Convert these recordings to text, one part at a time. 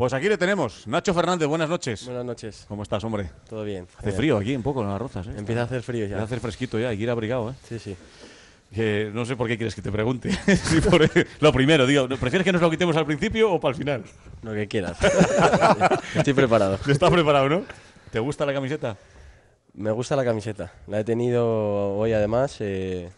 Pues aquí le tenemos. Nacho Fernández, buenas noches. Buenas noches. ¿Cómo estás, hombre? Todo bien. Hace frío aquí un poco en las rozas. ¿eh? Empieza a hacer frío ya. Empieza a hacer fresquito ya, hay que ir abrigado. ¿eh? Sí, sí. no sé por qué quieres que te pregunte. lo primero, digo, ¿prefieres que nos lo quitemos al principio o para el final? Lo que quieras. Estoy preparado. Estás preparado, ¿no? ¿Te gusta la camiseta? Me gusta la camiseta. La he tenido hoy además. Eh,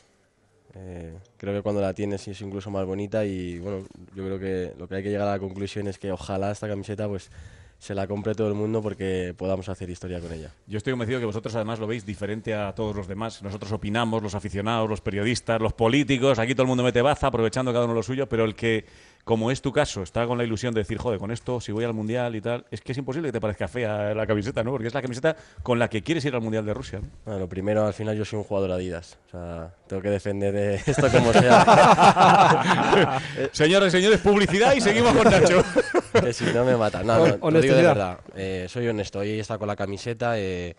eh, creo que cuando la tienes es incluso más bonita y bueno, yo creo que lo que hay que llegar a la conclusión es que ojalá esta camiseta pues se la compre todo el mundo porque podamos hacer historia con ella. Yo estoy convencido que vosotros además lo veis diferente a todos los demás. Nosotros opinamos, los aficionados, los periodistas, los políticos, aquí todo el mundo mete baza aprovechando cada uno lo suyo, pero el que como es tu caso, está con la ilusión de decir, joder, con esto, si voy al Mundial y tal, es que es imposible que te parezca fea la camiseta, ¿no? Porque es la camiseta con la que quieres ir al Mundial de Rusia. ¿no? Bueno, primero, al final yo soy un jugador Adidas. O sea, tengo que defender de esto como sea. Señores, señores, publicidad y seguimos con Nacho. que eh, si no me mata. No, no, lo digo de verdad. Eh, soy honesto, hoy está con la camiseta. Eh,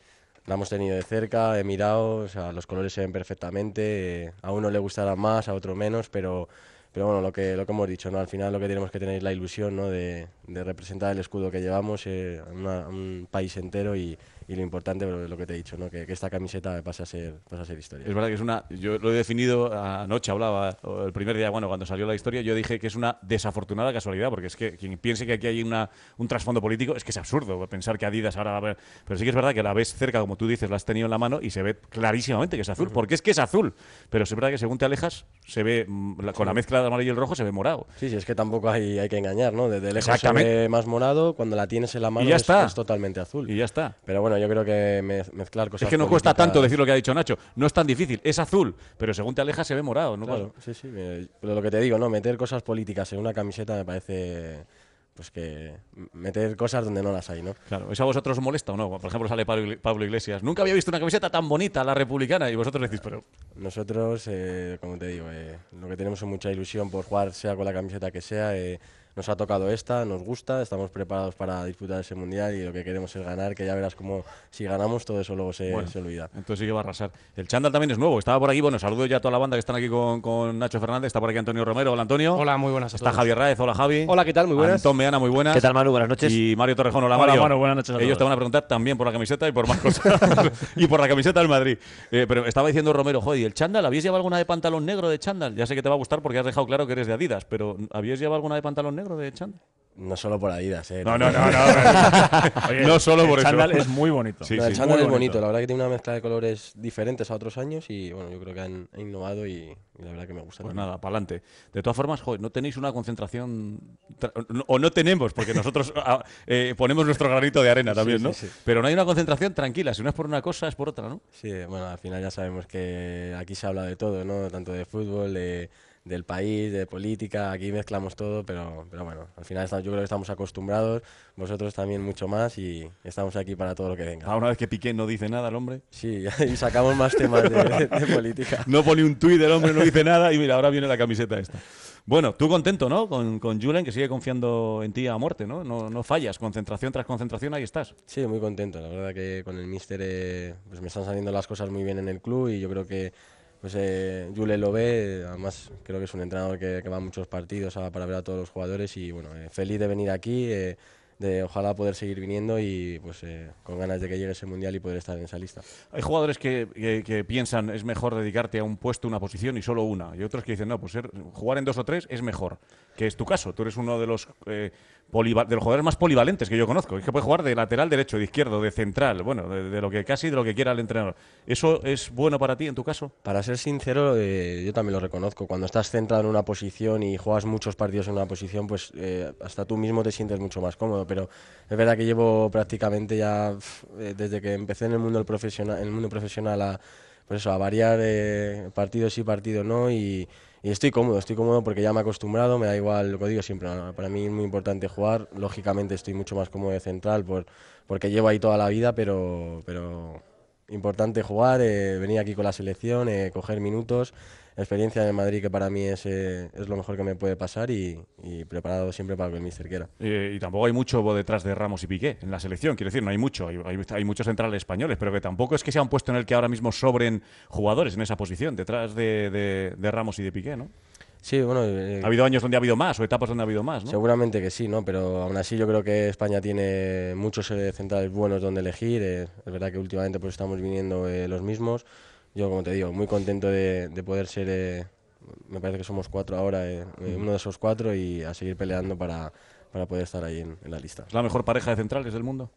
la hemos tenido de cerca, he mirado, o sea, los colores se ven perfectamente. a uno le gustará más, a otro menos, pero pero bueno, lo que, lo que hemos dicho, ¿no? Al final lo que tenemos que tener es la ilusión, ¿no? De, representar el escudo que llevamos eh, a, un país entero y, y lo importante, es lo que te he dicho, ¿no? que, esta camiseta pasa a, ser, ser historia. Es verdad que es una, yo lo he definido anoche, hablaba el primer día, bueno, cuando salió la historia, yo dije que es una desafortunada casualidad, porque es que quien piense que aquí hay una, un trasfondo político, es que es absurdo pensar que Adidas ahora... Va a... Pero sí que es verdad que la ves cerca, como tú dices, la has tenido en la mano y se ve clarísimamente que es azul, porque es que es azul, pero es verdad que según te alejas, se ve, mm, con la mezcla de amarillo y el rojo, se ve morado. Sí, sí, es que tampoco hay, hay que engañar, ¿no? Desde lejos se ve más morado, cuando la tienes en la mano y totalmente azul. Y ya está. Pero bueno, yo creo que mezclar cosas. Es que no cuesta tanto decir lo que ha dicho Nacho. No es tan difícil. Es azul, pero según te alejas se ve morado, ¿no? sí, sí. Pero lo que te digo, ¿no? Meter cosas políticas en una camiseta me parece pues que meter cosas donde no las hay, ¿no? Claro, ¿eso a vosotros os molesta o no? Por ejemplo, sale Pablo Iglesias. Nunca había visto una camiseta tan bonita, la republicana, y vosotros decís, pero... Nosotros, eh, como te digo, eh, lo que tenemos es mucha ilusión por jugar, sea con la camiseta que sea. Eh, nos ha tocado esta, nos gusta, estamos preparados para disputar ese mundial y lo que queremos es ganar, que ya verás cómo si ganamos todo eso luego se, olvida. Entonces sí que va a arrasar. El chándal también es nuevo, estaba por aquí, bueno, saludo ya a toda la banda que están aquí con, Nacho Fernández, está por aquí Antonio Romero, hola Antonio. Hola, muy buenas a Está Javier Raez, hola Javi. Hola, ¿qué tal? Muy buenas. Tom Meana, muy buenas. ¿Qué tal Manu? Buenas noches. Y Mario Torrejón, hola, hola Mario. buenas noches. A Ellos te van a preguntar también por la camiseta y por más cosas. y por la camiseta del Madrid. Eh, pero estaba diciendo Romero, joder, el chándal? ¿Habías llevado alguna de pantalón negro de Chandal? Ya sé que te va a gustar porque has dejado claro que eres de Adidas, pero ¿habías llevado alguna de pantalón no solo por la eh. No, no, no. No, no solo por el es muy bonito. el es bonito. La verdad que tiene una mezcla de colores diferentes a otros años y, bueno, yo creo que han innovado y, la verdad que me gusta. Pues nada, para adelante. De todas formas, joder, no tenéis una concentración... O no tenemos, porque nosotros ah, eh, ponemos nuestro granito de arena también, ¿no? Pero no hay una concentración tranquila. Si no es por una cosa, es por otra, ¿no? Sí, bueno, al final ya sabemos que aquí se habla de todo, ¿no? Tanto de fútbol, de del país, de política, aquí mezclamos todo, pero, pero bueno, al final yo creo que estamos acostumbrados, vosotros también mucho más y estamos aquí para todo lo que venga. Ah, una vez que Piqué no dice nada, el hombre. Sí, y sacamos más temas de, política. No pone un tuit, el hombre no dice nada y mira, ahora viene la camiseta esta. Bueno, tú contento, ¿no? Con, con Julen, que sigue confiando en ti a muerte, ¿no? ¿no? No fallas, concentración tras concentración, ahí estás. Sí, muy contento. La verdad que con el míster eh, pues me están saliendo las cosas muy bien en el club y yo creo que pues eh, lo ve, además creo que es un entrenador que, va a muchos partidos ah, para ver a todos los jugadores y bueno, eh, feliz de venir aquí, eh, de ojalá poder seguir viniendo y pues eh, con ganas de que llegue ese mundial y poder estar en esa lista. Hay jugadores que, que, piensan es mejor dedicarte a un puesto, una posición y solo una, y otros que dicen no, pues jugar en dos o tres es mejor, que es tu caso, tú eres uno de los de los jugadores más polivalentes que yo conozco. Es que puede jugar de lateral derecho, de izquierdo, de central, bueno, de, lo que casi de lo que quiera el entrenador. ¿Eso es bueno para ti en tu caso? Para ser sincero, eh, yo también lo reconozco. Cuando estás centrado en una posición y juegas muchos partidos en una posición, pues eh, hasta tú mismo te sientes mucho más cómodo. Pero es verdad que llevo prácticamente ya eh, desde que empecé en el mundo, el profesional, el mundo profesional a, pues eso, a variar eh, partido sí, partido no y y estoy cómodo, estoy cómodo porque ya me he acostumbrado, me da igual lo que digo siempre. Para mí es muy importante jugar, lógicamente estoy mucho más cómodo de central por, porque llevo ahí toda la vida, pero, pero importante jugar, eh, venir aquí con la selección, eh, coger minutos experiencia en Madrid que para mí es, eh, es lo mejor que me puede pasar y, preparado siempre para lo que el míster quiera. Eh, y tampoco hay mucho detrás de Ramos y Piqué en la selección, quiero decir, no hay mucho. Hay, muchos centrales españoles, pero que tampoco es que se han puesto en el que ahora mismo sobren jugadores en esa posición, detrás de, de, Ramos y de Piqué, ¿no? Sí, bueno. Eh, ha habido años donde ha habido más o etapas donde ha habido más, Seguramente que sí, ¿no? Pero aún así yo creo que España tiene muchos centrales buenos donde elegir. es verdad que últimamente pues estamos viniendo los mismos yo, como te digo, muy contento de, de poder ser, eh, me parece que somos cuatro ahora, eh, eh, uno de esos cuatro y a seguir peleando para, para poder estar ahí en, la lista. ¿Es la mejor pareja de centrales del mundo?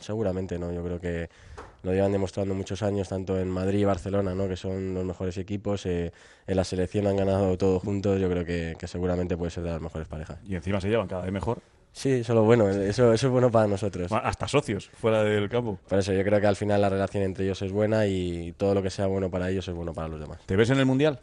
seguramente no, yo creo que lo llevan demostrando muchos años, tanto en Madrid y Barcelona, ¿no? que son los mejores equipos. en la selección han ganado todos juntos, yo creo que, que seguramente puede ser de las mejores parejas. Y encima se llevan cada vez mejor. Sí, eso es bueno, eso, es bueno para nosotros. Hasta socios, fuera del campo. Por eso yo creo que al final la relación entre ellos es buena y todo lo que sea bueno para ellos es bueno para los demás. ¿Te ves en el Mundial?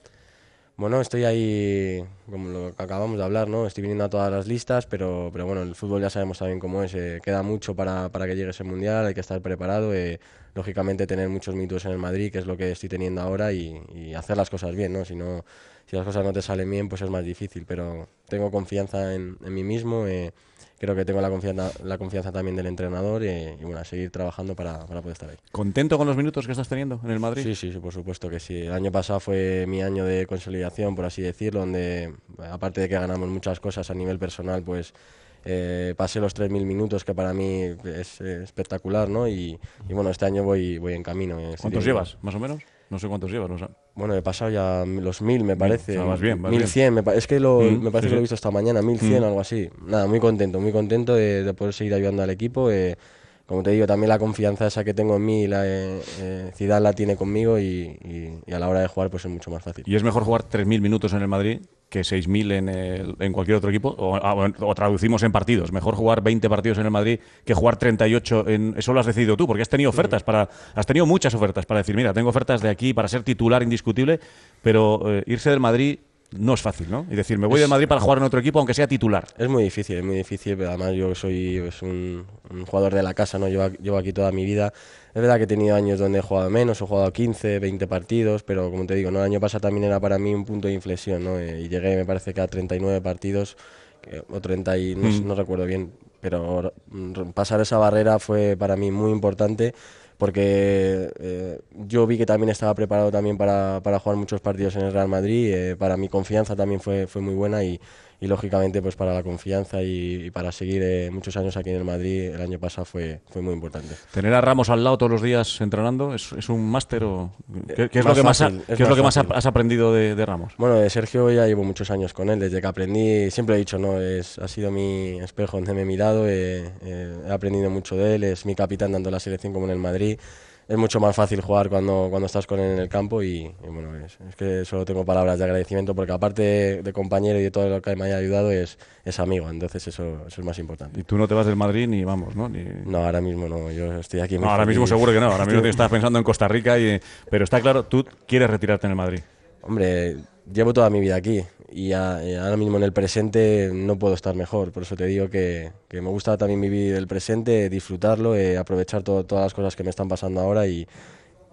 Bueno, estoy ahí, como lo acabamos de hablar, ¿no? Estoy viniendo a todas las listas, pero, pero bueno, el fútbol ya sabemos también cómo es. Eh, queda mucho para, para, que llegue ese Mundial, hay que estar preparado. Eh, lógicamente tener muchos mitos en el Madrid, que es lo que estoy teniendo ahora, y, hacer las cosas bien, ¿no? Si no si las cosas no te salen bien, pues es más difícil, pero tengo confianza en, mí mismo. Eh, creo que tengo la confianza, la confianza también del entrenador y, bueno, a seguir trabajando para, poder estar ahí. ¿Contento con los minutos que estás teniendo en el Madrid? Sí, sí, por supuesto que sí. El año pasado fue mi año de consolidación, por así decirlo, donde aparte de que ganamos muchas cosas a nivel personal, pues eh, pasé los 3.000 minutos, que para mí es espectacular, ¿no? Y, bueno, este año voy, voy en camino. ¿Cuántos llevas, más o menos? No sé cuántos llevas, Bueno, he pasado ya los mil, me parece. más bien, más 1100, Me es que mm. me parece que lo he visto esta mañana, 1100 o mm. algo así. Nada, muy contento, muy contento de, poder seguir ayudando al equipo. Eh, como te digo, también la confianza esa que tengo en mí, la Ciudad eh, eh, la tiene conmigo y, y, a la hora de jugar pues es mucho más fácil. Y es mejor jugar 3.000 minutos en el Madrid que 6.000 en, en cualquier otro equipo, ah, o, traducimos en partidos. Mejor jugar 20 partidos en el Madrid que jugar 38 en... Eso lo has decidido tú, porque has tenido ofertas, para, has tenido muchas ofertas para decir, mira, tengo ofertas de aquí para ser titular indiscutible, pero eh, irse del Madrid no es fácil, ¿no? Y decir, me voy de Madrid para jugar en otro equipo, aunque sea titular. Es muy difícil, es muy difícil, pero además yo soy un, jugador de la casa, ¿no? Llevo, llevo, aquí toda mi vida. Es verdad que he tenido años donde he jugado menos, he jugado 15, 20 partidos, pero como te digo, ¿no? el año pasado también era para mí un punto de inflexión, ¿no? Eh, y llegué, me parece que a 39 partidos, o 30 y mm. no recuerdo bien, pero mm, pasar esa barrera fue para mí muy importante porque eh, yo vi que también estaba preparado también para, para, jugar muchos partidos en el Real Madrid, eh, para mi confianza también fue, fue muy buena y, y lógicamente pues para la confianza y, para seguir eh, muchos años aquí en el Madrid el año pasado fue, fue muy importante. ¿Tener a Ramos al lado todos los días entrenando es, un máster o qué, es, lo que más, lo que más has aprendido de, Ramos? Bueno, de Sergio ya llevo muchos años con él, desde que aprendí, siempre he dicho, no es, ha sido mi espejo donde me he mirado, he aprendido mucho de él, es mi capitán tanto en la selección como en el Madrid es mucho más fácil jugar cuando, cuando estás con él en el campo y, bueno, es, que solo tengo palabras de agradecimiento porque aparte de, compañero y de todo lo que me haya ayudado es, es amigo, entonces eso, eso es más importante. Y tú no te vas del Madrid ni vamos, ¿no? No, ahora mismo no, yo estoy aquí. No, ahora mismo seguro que no, ahora mismo te estás pensando en Costa Rica, y, pero está claro, tú quieres retirarte en el Madrid. Hombre, llevo toda mi vida aquí y, a, eh, ahora mismo en el presente no puedo estar mejor. Por eso te digo que, me gusta también vivir el presente, disfrutarlo, eh, aprovechar todas las cosas que me están pasando ahora y,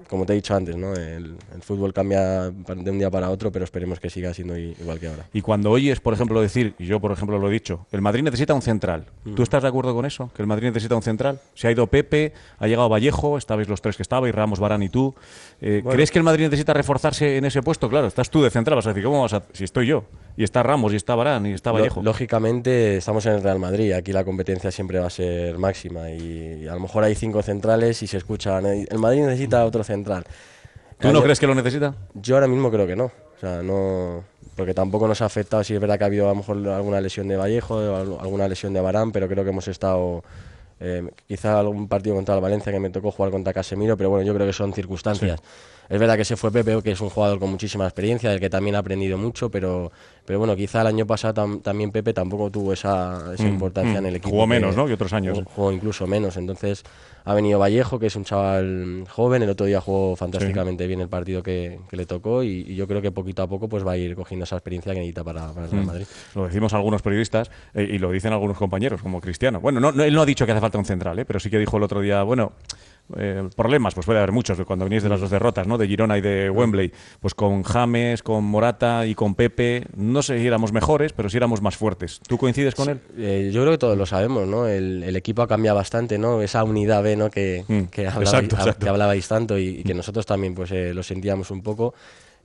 como te he dicho antes, el, fútbol cambia de un día para otro, pero esperemos que siga siendo igual que ahora. Y cuando oyes, por ejemplo, decir, y yo por ejemplo lo he dicho, el Madrid necesita un central. ¿Tú mm. estás de acuerdo con eso? ¿Que el Madrid necesita un central? Se ha ido Pepe, ha llegado Vallejo, estabais los tres que estabais, Ramos, Barán y tú. Eh, ¿Crees que el Madrid necesita reforzarse en ese puesto? Claro, estás tú de central, vas a decir, ¿cómo vas a...? Si estoy yo, y está Ramos, y está Barán, y está Vallejo. Lógicamente estamos en el Real Madrid, aquí la competencia siempre va a ser máxima y, a lo mejor hay cinco centrales y se escuchan, ¿eh? el Madrid necesita otro central central. ¿Tú no crees que lo necesita? Yo ahora mismo creo que no. O sea, no. Porque tampoco nos ha afectado. Si es verdad que ha habido a lo mejor alguna lesión de Vallejo, alguna lesión de Barán, pero creo que hemos estado. Eh, quizá algún partido contra el Valencia que me tocó jugar contra Casemiro, pero bueno, yo creo que son circunstancias. Es verdad que se fue Pepe, que es un jugador con muchísima experiencia, del que también ha aprendido mucho, pero, pero bueno, quizá el año pasado también Pepe tampoco tuvo esa, mm, importancia en mm. el equipo. Jugó menos, ¿no? Que otros años. Jugó, incluso menos. Entonces ha venido Vallejo, que es un chaval joven. El otro día jugó fantásticamente bien el partido que, le tocó y, yo creo que poquito a poco pues va a ir cogiendo esa experiencia que necesita para, el Real mm. Madrid. Lo decimos algunos periodistas eh, y lo dicen algunos compañeros, como Cristiano. Bueno, no, él no ha dicho que hace falta un central, ¿eh? pero sí que dijo el otro día, bueno eh, problemas, pues puede haber muchos cuando venís de las dos derrotas, ¿no? De Girona y de Wembley. Pues con James, con Morata y con Pepe, no sé si éramos mejores, pero si éramos más fuertes. ¿Tú coincides con él? Eh, yo creo que todos lo sabemos, ¿no? El, equipo ha cambiado bastante, ¿no? Esa unidad B, ¿no? Que, mm, que, hablabais, tanto y, que mm. nosotros también, pues, eh, lo sentíamos un poco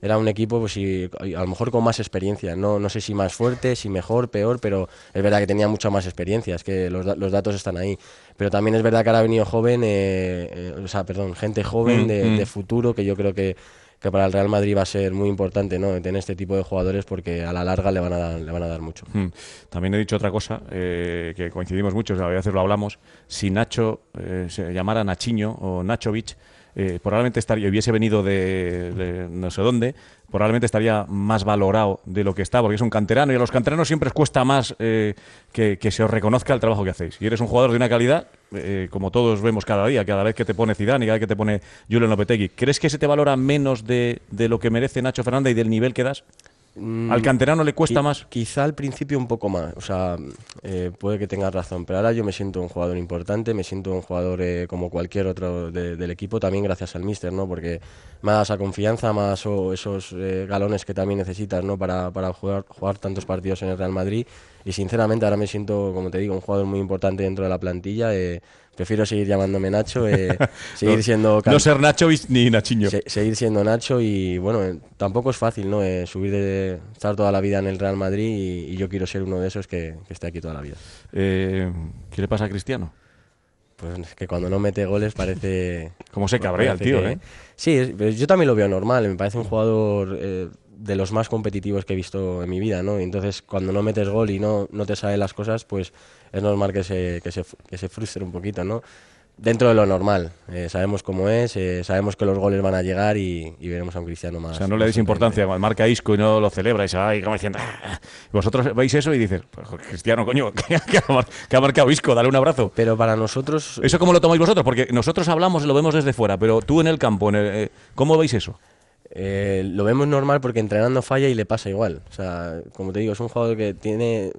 era un equipo, pues y, a lo mejor con más experiencia. No, no sé si más fuerte, si mejor, peor, pero es verdad que tenía mucha más experiencia. Es que los, los datos están ahí. Pero también es verdad que ahora ha venido joven, eh, eh, o sea, perdón, gente joven mm, mm. de, futuro que yo creo que que para el Real Madrid va a ser muy importante ¿no? tener este tipo de jugadores porque a la larga le van a dar, le van a dar mucho. Mm. También he dicho otra cosa eh, que coincidimos mucho, a veces lo hablamos. Si Nacho se llamara Nachiño o Nachovich, eh, probablemente estaría, hubiese venido de, no sé dónde, probablemente estaría más valorado de lo que está, porque es un canterano y a los canteranos siempre os cuesta más eh, que, se os reconozca el trabajo que hacéis. Y eres un jugador de una calidad, eh, como todos vemos cada día, cada vez que te pone Zidane y cada vez que te pone Julian Lopetegui. ¿Crees que se te valora menos de, de lo que merece Nacho Fernández y del nivel que das? Mm, al canterano le cuesta más. Quizá al principio un poco más. O sea, eh, puede que tengas razón, pero ahora yo me siento un jugador importante, me siento un jugador eh, como cualquier otro del equipo, también gracias al míster, Porque más a confianza, más esos eh, galones que también necesitas, Para, jugar, jugar tantos partidos en el Real Madrid y sinceramente ahora me siento, como te digo, un jugador muy importante dentro de la plantilla. Eh, prefiero seguir llamándome Nacho, eh, seguir no, siendo... No ser Nacho ni Nachiño. seguir siendo Nacho y bueno, eh, tampoco es fácil, ¿no? subir de estar toda la vida en el Real Madrid y, yo quiero ser uno de esos que, esté aquí toda la vida. ¿Qué le pasa a Cristiano? Pues es que cuando no mete goles parece... Como se cabrea el tío, ¿eh? Sí, pues yo también lo veo normal, me parece un jugador de los más competitivos que he visto en mi vida, ¿no? entonces, cuando no metes gol y no, no te salen las cosas, pues es normal que se, se frustre un poquito, ¿no? Dentro de lo normal, eh, sabemos cómo es, eh, sabemos que los goles van a llegar y, veremos a un cristiano más. O sea, no le dais importancia, marca Isco y no lo celebra y se como diciendo, ah". vosotros veis eso y dices, pues, cristiano, coño, que ha, marcado Isco, dale un abrazo. Pero para nosotros... ¿Eso cómo lo tomáis vosotros? Porque nosotros hablamos, y lo vemos desde fuera, pero tú en el campo, eh, ¿cómo veis eso? Eh, lo vemos normal porque entrenando falla y le pasa igual. O sea, como te digo, es un jugador que tiene.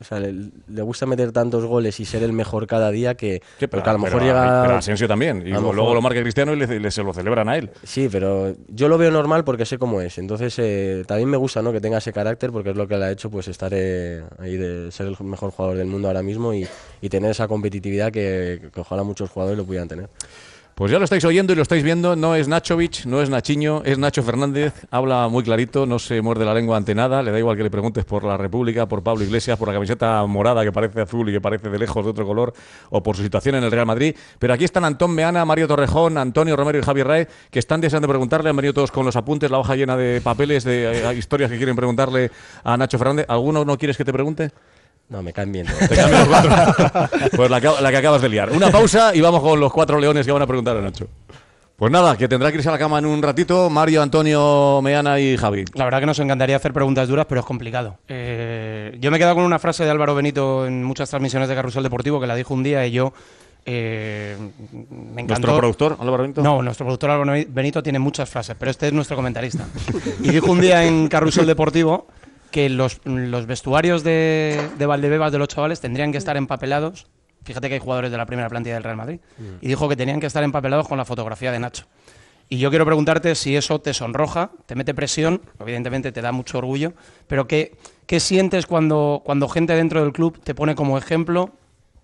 O sea, le, gusta meter tantos goles y ser el mejor cada día que. a lo mejor llega. Pero Asensio también. Y luego, lo marca Cristiano y le, se lo celebran a él. Sí, pero yo lo veo normal porque sé cómo es. Entonces, eh, también me gusta ¿no? que tenga ese carácter porque es lo que le ha hecho pues estar eh, ahí de ser el mejor jugador del mundo ahora mismo y, tener esa competitividad que, que ojalá muchos jugadores lo pudieran tener. Pues ya lo estáis oyendo y lo estáis viendo, no es Nachovich, no es Nachiño, es Nacho Fernández, habla muy clarito, no se muerde la lengua ante nada, le da igual que le preguntes por la República, por Pablo Iglesias, por la camiseta morada que parece azul y que parece de lejos de otro color, o por su situación en el Real Madrid. Pero aquí están Antón Meana, Mario Torrejón, Antonio Romero y Javier Rae, que están deseando preguntarle, han venido todos con los apuntes, la hoja llena de papeles, de eh, historias que quieren preguntarle a Nacho Fernández. ¿Alguno no quieres que te pregunte? No, me caen bien. pues la, que acabas de liar. Una pausa y vamos con los cuatro leones que van a preguntar a Nacho. Pues nada, que tendrá que irse a la cama en un ratito Mario, Antonio, Meana y Javi. La verdad que nos encantaría hacer preguntas duras, pero es complicado. Eh, yo me he quedado con una frase de Álvaro Benito en muchas transmisiones de Carrusel Deportivo que la dijo un día y yo eh, me encantó. ¿Nuestro productor, Álvaro Benito? No, nuestro productor Álvaro Benito tiene muchas frases, pero este es nuestro comentarista. y dijo un día en Carrusel Deportivo que los, vestuarios de, de, Valdebebas de los chavales tendrían que estar empapelados. Fíjate que hay jugadores de la primera plantilla del Real Madrid. Mm. Y dijo que tenían que estar empapelados con la fotografía de Nacho. Y yo quiero preguntarte si eso te sonroja, te mete presión, evidentemente te da mucho orgullo, pero ¿qué, qué sientes cuando, cuando gente dentro del club te pone como ejemplo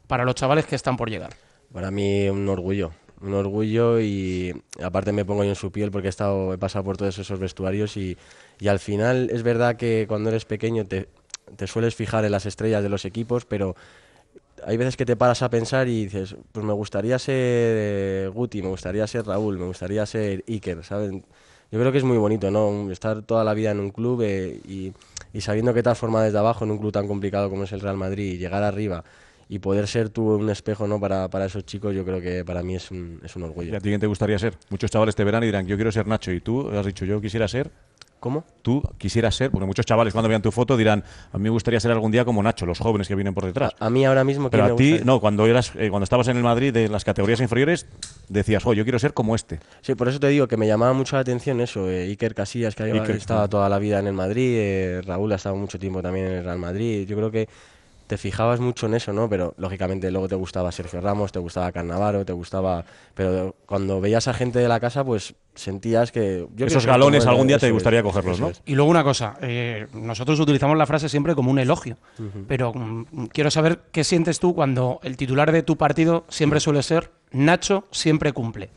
para los chavales que están por llegar? Para mí un orgullo, un orgullo y aparte me pongo yo en su piel porque he, pasado por todos esos vestuarios y, al final es verdad que cuando eres pequeño te, te sueles fijar en las estrellas de los equipos, pero hay veces que te paras a pensar y dices, pues me gustaría ser eh, Guti, me gustaría ser Raúl, me gustaría ser Iker, ¿saben? Yo creo que es muy bonito, ¿no? Estar toda la vida en un club eh, y, y, sabiendo que te has formado desde abajo en un club tan complicado como es el Real Madrid y llegar arriba y poder ser tú un espejo ¿no? para, esos chicos, yo creo que para mí es un, orgullo. ¿Y a ti quién te gustaría ser? Muchos chavales te verán y dirán, yo quiero ser Nacho, y tú has dicho, yo quisiera ser. ¿Cómo? Tú quisieras ser, porque muchos chavales cuando vean tu foto dirán, a mí me gustaría ser algún día como Nacho, los jóvenes que vienen por detrás. A, mí ahora mismo Pero a ti, no, cuando, eras, eh, cuando estabas en el Madrid de las categorías inferiores, decías, yo quiero ser como este. Sí, por eso te digo que me llamaba mucho la atención eso, eh, Iker Casillas, que había estado ah. toda la vida en el Madrid, eh, Raúl ha estado mucho tiempo también en el Real Madrid, yo creo que te fijabas mucho en eso, ¿no? Pero lógicamente luego te gustaba Sergio Ramos, te gustaba Carnavaro, te gustaba. Pero cuando veías a gente de la casa, pues sentías que. Esos galones algún día te gustaría cogerlos, ¿no? Y luego una cosa, eh, nosotros utilizamos la frase siempre como un elogio, pero mm, quiero saber qué sientes tú cuando el titular de tu partido siempre suele ser Nacho siempre cumple.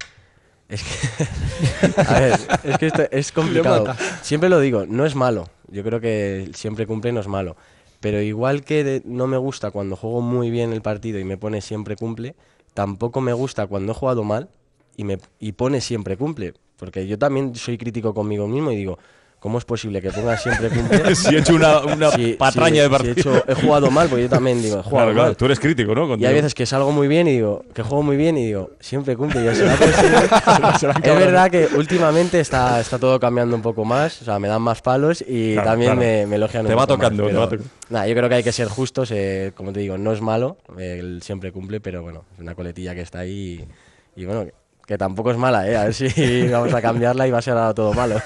Es que, a ver, es que es complicado. Siempre lo digo, no es malo. Yo creo que siempre cumple no es malo. Pero igual que no me gusta cuando juego muy bien el partido y me pone siempre cumple, tampoco me gusta cuando he jugado mal y me y pone siempre cumple. Porque yo también soy crítico conmigo mismo y digo, ¿Cómo es posible que ponga siempre cumple? si he hecho una, patraña de partido. Si he, jugado mal, porque yo también digo, he jugado mal. Claro, tú eres crítico, ¿no? Y hay veces que salgo muy bien y digo, que juego muy bien y digo, siempre cumple. es verdad que últimamente está, está todo cambiando un poco más, o sea, me dan más palos y también me, me, elogian un va tocando, Te va tocando, nada, yo creo que hay que ser justos, eh, como te digo, no es malo, él siempre cumple, pero bueno, es una coletilla que está ahí y bueno, que tampoco es mala, ¿eh? A ver si vamos a cambiarla y va a ser todo malo.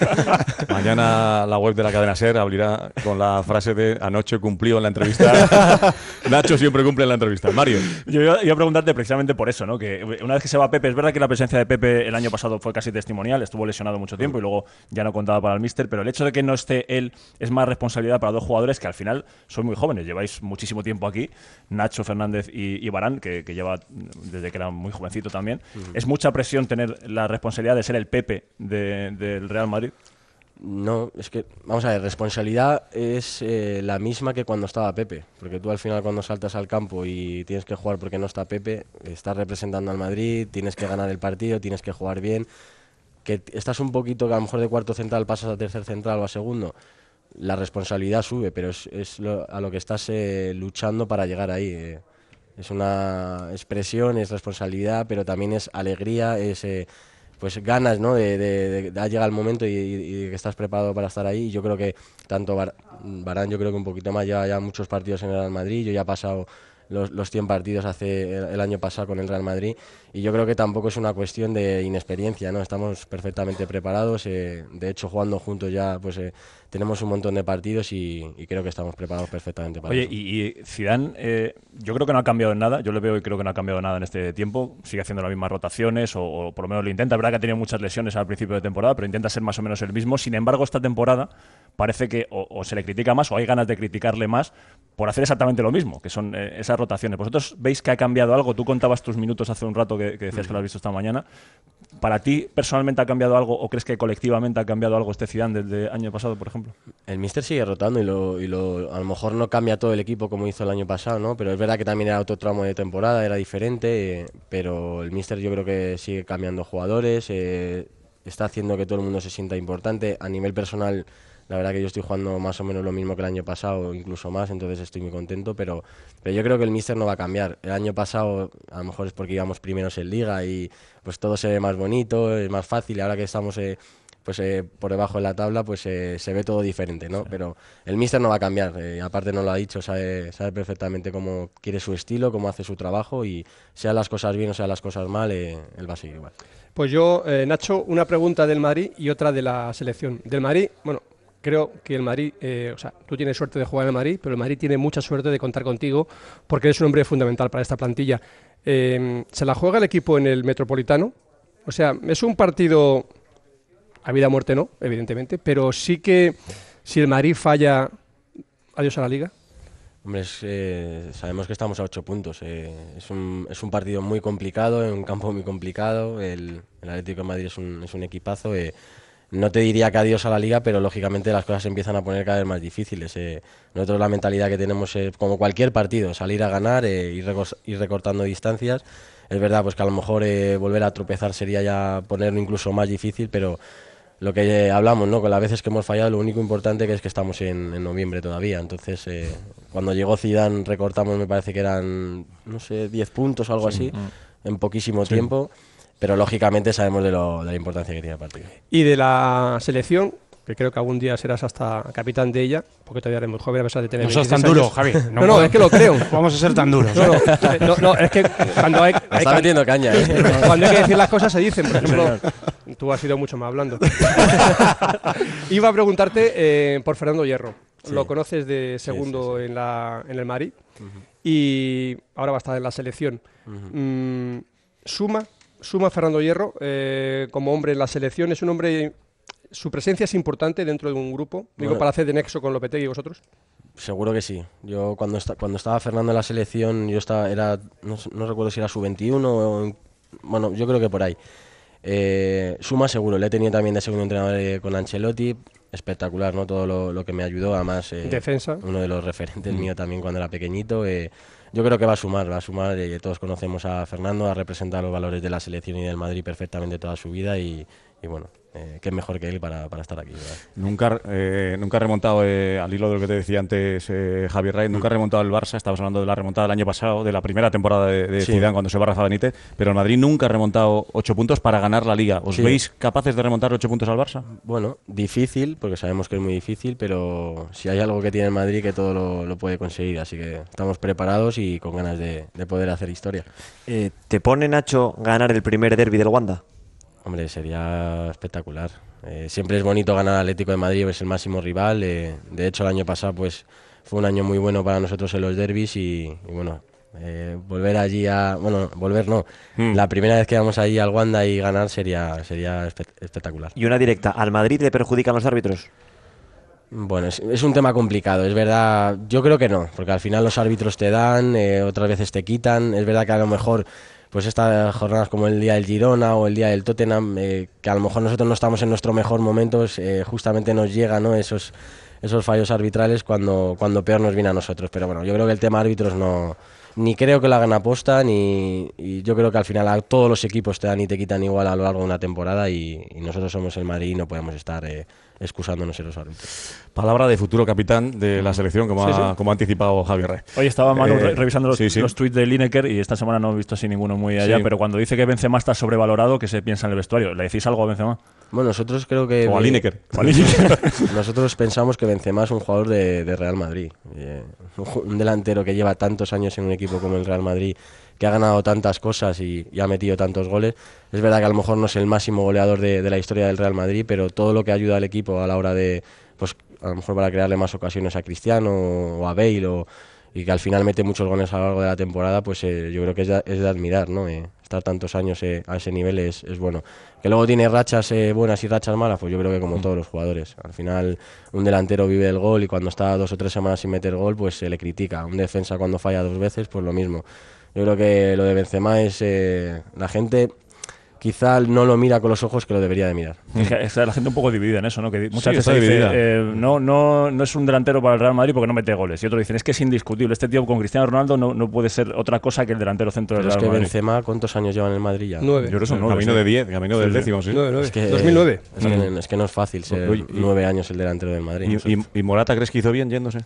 Mañana la web de la cadena SER abrirá con la frase de anoche cumplió en la entrevista. Nacho siempre cumple en la entrevista. Mario. Yo iba a preguntarte precisamente por eso, ¿no? Que una vez que se va Pepe, es verdad que la presencia de Pepe el año pasado fue casi testimonial, estuvo lesionado mucho tiempo y luego ya no contaba para el míster, pero el hecho de que no esté él es más responsabilidad para dos jugadores que al final son muy jóvenes. Lleváis muchísimo tiempo aquí, Nacho Fernández y, Barán, que, lleva desde que era muy jovencito también. Es mucha presión tener la responsabilidad de ser el Pepe del Real Madrid? No, es que, vamos a ver, responsabilidad es eh, la misma que cuando estaba Pepe, porque tú al final cuando saltas al campo y tienes que jugar porque no está Pepe, estás representando al Madrid, tienes que ganar el partido, tienes que jugar bien, que estás un poquito, que a lo mejor de cuarto central pasas a tercer central o a segundo, la responsabilidad sube, pero es, a lo que estás eh, luchando para llegar ahí. Eh es una expresión, es responsabilidad, pero también es alegría, es eh, pues ganas, ¿no? De, de, de ha llegado el momento y, y, que estás preparado para estar ahí. yo creo que tanto Barán, yo creo que un poquito más lleva ya muchos partidos en el Real Madrid, yo ya he pasado los, los 100 partidos hace el, año pasado con el Real Madrid. Y yo creo que tampoco es una cuestión de inexperiencia, ¿no? Estamos perfectamente preparados. Eh, de hecho, jugando juntos ya, pues eh, tenemos un montón de partidos y, creo que estamos preparados perfectamente para Oye, eso. y, y Zidane, eh, yo creo que no ha cambiado en nada. Yo le veo y creo que no ha cambiado nada en este tiempo. Sigue haciendo las mismas rotaciones o, o por lo menos lo intenta. Es verdad que ha tenido muchas lesiones al principio de temporada, pero intenta ser más o menos el mismo. Sin embargo, esta temporada parece que o, se le critica más o hay ganas de criticarle más por hacer exactamente lo mismo, que son eh, esas rotaciones. ¿Vosotros veis que ha cambiado algo? Tú contabas tus minutos hace un rato que, decías que lo has visto esta mañana. ¿Para ti personalmente ha cambiado algo o crees que colectivamente ha cambiado algo este Zidane desde el año pasado, por ejemplo? El míster sigue rotando y, lo, a lo mejor no cambia todo el equipo como hizo el año pasado, ¿no? Pero es verdad que también era otro tramo de temporada, era diferente, pero el míster yo creo que sigue cambiando jugadores, eh, está haciendo que todo el mundo se sienta importante. A nivel personal la verdad que yo estoy jugando más o menos lo mismo que el año pasado, incluso más, entonces estoy muy contento, pero, pero yo creo que el míster no va a cambiar. El año pasado a lo mejor es porque íbamos primeros en liga y pues todo se ve más bonito, es más fácil, y ahora que estamos... Eh, pues eh, por debajo de la tabla pues eh, se ve todo diferente, ¿no? Pero el míster no va a cambiar, aparte no lo ha dicho, sabe, sabe, perfectamente cómo quiere su estilo, cómo hace su trabajo y sea las cosas bien o sea las cosas mal, él va a seguir igual. Pues yo, Nacho, una pregunta del Madrid y otra de la selección. Del Madrid, bueno, creo que el Madrid, eh, o sea, tú tienes suerte de jugar en el Madrid, pero el Madrid tiene mucha suerte de contar contigo porque eres un hombre fundamental para esta plantilla. Em, ¿Se la juega el equipo en el Metropolitano? O sea, es un partido a vida o muerte no, evidentemente, pero sí que si el Madrid falla, adiós a la liga. Hombre, eh, sabemos que estamos a ocho puntos. Eh, es, un, partido muy complicado, en un campo muy complicado. El, Atlético de Madrid es un, equipazo. Eh no te diría que adiós a la liga, pero lógicamente las cosas se empiezan a poner cada vez más difíciles. Eh. Nosotros la mentalidad que tenemos es como cualquier partido, salir a ganar, e ir, recortando distancias. Es verdad pues que a lo mejor eh, volver a tropezar sería ya ponerlo incluso más difícil, pero lo que hablamos, ¿no? Con las veces que hemos fallado, lo único importante que es que estamos en, noviembre todavía. Entonces, cuando llegó Zidane recortamos, me parece que eran, no sé, 10 puntos o algo así, mm. en poquísimo tiempo pero lógicamente sabemos de, lo, de la importancia que tiene el partido. Y de la selección, que creo que algún día serás hasta capitán de ella, porque todavía eres muy joven a pesar de tener. No sos tan duro, Javi. No, no, es que lo creo. Vamos a ser tan duros. No, no, es que cuando hay. está metiendo caña, ¿eh? Cuando hay que decir las cosas se dicen, por ejemplo. Tú has sido mucho más blando. Iba a preguntarte eh, por Fernando Hierro. Lo conoces de segundo En, la, en el Mari y ahora va a estar en la selección. Mm, ¿Suma suma Fernando Hierro eh, como hombre en la selección. Es un hombre. ¿Su presencia es importante dentro de un grupo? Digo, para hacer de nexo con Lopetegui y vosotros. Seguro que sí. Yo cuando, cuando estaba Fernando en la selección, yo estaba, era, no, recuerdo si era su 21 o, bueno, yo creo que por ahí. Eh, suma seguro, le he tenido también de segundo entrenador eh, con Ancelotti, espectacular, ¿no? Todo lo, que me ayudó, además... Defensa. Uno de los referentes míos mm. mío también cuando era pequeñito yo creo que va a sumar, va a sumar. Eh, todos conocemos a Fernando, ha representado los valores de la selección y del Madrid perfectamente toda su vida y, y bueno, eh, que es mejor que él para, estar aquí. Nunca, eh, nunca ha remontado, eh, al hilo de lo que te decía antes Javier Rey, nunca ha mm. remontado el Barça, estabas hablando de la remontada del año pasado, de la primera temporada de, de cuando se va Rafa Benítez, pero el Madrid nunca ha remontado ocho puntos para ganar la Liga. ¿Os veis capaces de remontar ocho puntos al Barça? Bueno, difícil, porque sabemos que es muy difícil, pero si hay algo que tiene el Madrid que todo lo, puede conseguir, así que estamos preparados y con ganas de, de poder hacer historia. ¿Te pone, Nacho, ganar el primer derby del Wanda? Hombre, sería espectacular. Eh, siempre es bonito ganar al Atlético de Madrid, es el máximo rival. Eh, de hecho, el año pasado pues, fue un año muy bueno para nosotros en los derbis y, bueno, eh, volver allí a. Bueno, volver no. Hmm. La primera vez que vamos allí al Wanda y ganar sería, sería espectacular. ¿Y una directa? ¿Al Madrid le perjudican los árbitros? Bueno, es, un tema complicado, es verdad. Yo creo que no, porque al final los árbitros te dan, otras veces te quitan. Es verdad que a lo mejor pues estas jornadas como el día del Girona o el día del Tottenham, eh, que a lo mejor nosotros no estamos en nuestro mejor momento, eh, justamente nos llegan esos, esos fallos arbitrales cuando, cuando peor nos viene a nosotros. Pero bueno, yo creo que el tema árbitros no, ni creo que la hagan aposta, ni y yo creo que al final todos los equipos te dan y te quitan igual a lo largo de una temporada y, nosotros somos el Madrid no podemos estar eh, excusándonos en los árbitros. Palabra de futuro capitán de la mm. selección, como, ha, como anticipado Javier Rey. Hoy estaba eh, revisando los, tuits tweets de Lineker y esta semana no he visto así ninguno muy allá, pero cuando dice que Benzema está sobrevalorado, que se piensa en el vestuario? ¿Le decís algo a Benzema? Bueno, nosotros creo que... O a Lineker. nosotros pensamos que Benzema es un jugador de, Real Madrid. Eh, un delantero que lleva tantos años en un equipo como el Real Madrid que ha ganado tantas cosas y, ha metido tantos goles. Es verdad que a lo mejor no es el máximo goleador de, la historia del Real Madrid, pero todo lo que ayuda al equipo a la hora de, pues a lo mejor para crearle más ocasiones a Cristiano o a Bale y que al final mete muchos goles a lo largo de la temporada, pues eh, yo creo que es de, es de admirar, ¿no? Eh, estar tantos años eh, a ese nivel es, es, bueno. Que luego tiene rachas buenas y rachas malas, pues yo creo que como todos los jugadores. Al final un delantero vive el gol y cuando está dos o tres semanas sin meter gol, pues se le critica. Un defensa cuando falla dos veces, pues lo mismo. Yo creo que lo de Benzema es eh, la gente quizá no lo mira con los ojos que lo debería de mirar. la gente un poco dividida en eso, ¿no? muchas veces dice, eh, no, no, no es un delantero para el Real Madrid porque no mete goles. Y otros dicen, es que es indiscutible. Este tío con Cristiano Ronaldo no, puede ser otra cosa que el delantero centro del Real Madrid. que Benzema, ¿cuántos años lleva en el Madrid ya? Nueve. Yo creo que son nueve. Camino de diez, camino del décimo, Nueve, Es que, 2009. Es que, no es fácil ser nueve años el delantero del Madrid. y Morata crees que hizo bien yéndose?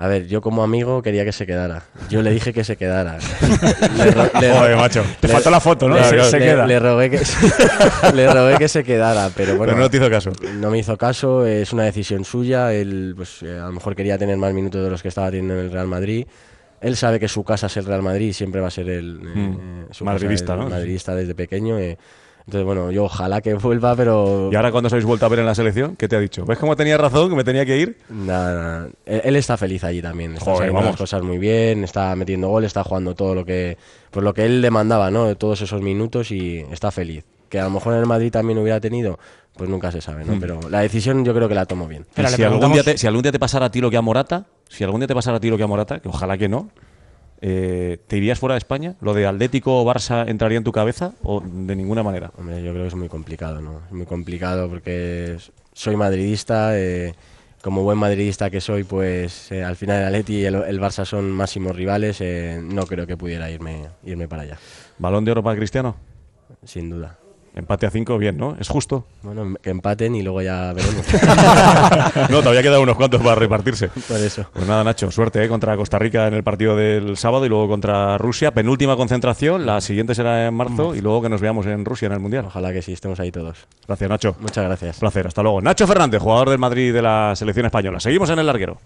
A ver, yo como amigo quería que se quedara. Yo le dije que se quedara. le Joder, macho. Te faltó la foto, ¿no? Le, se, queda. le, rogué que, se quedara, pero bueno. no te hizo caso. No me hizo caso, es una decisión suya. Él, pues, eh, a lo mejor quería tener más minutos de los que estaba teniendo en el Real Madrid. Él sabe que su casa es el Real Madrid y siempre va a ser el. Eh, mm. eh, su madridista, ¿no? Madridista desde pequeño. Entonces, bueno, yo ojalá que vuelva, pero... ¿Y ahora cuando os habéis vuelto a ver en la selección? ¿Qué te ha dicho? ¿Ves cómo tenía razón, que me tenía que ir? Nada, nada. Él, está feliz allí también. Está haciendo las cosas muy bien, está metiendo gol, está jugando todo lo que... Pues lo que él demandaba, ¿no? Todos esos minutos y está feliz. Que a lo mejor en el Madrid también hubiera tenido, pues nunca se sabe, ¿no? Hmm. Pero la decisión yo creo que la tomo bien. si, algún día te, si algún día te pasara a ti lo que a Morata, si algún día te pasara a ti lo que a Morata, que ojalá que no, eh, ¿Te irías fuera de España? ¿Lo de Atlético o Barça entraría en tu cabeza o de ninguna manera? yo creo que es muy complicado, ¿no? Es muy complicado porque soy madridista, eh, como buen madridista que soy, pues eh, al final el Atleti y el, Barça son máximos rivales, no creo que pudiera irme, irme para allá. ¿Balón de oro para Cristiano? Sin duda. Empate a cinco, bien, ¿no? Es justo. Bueno, que empaten y luego ya veremos. no, todavía quedan unos cuantos para repartirse. Por eso. Pues nada, Nacho, suerte ¿eh? contra Costa Rica en el partido del sábado y luego contra Rusia. Penúltima concentración, la siguiente será en marzo y luego que nos veamos en Rusia en el Mundial. Ojalá que sí, estemos ahí todos. Gracias, Nacho. Muchas gracias. Placer, hasta luego. Nacho Fernández, jugador del Madrid de la selección española. Seguimos en el larguero.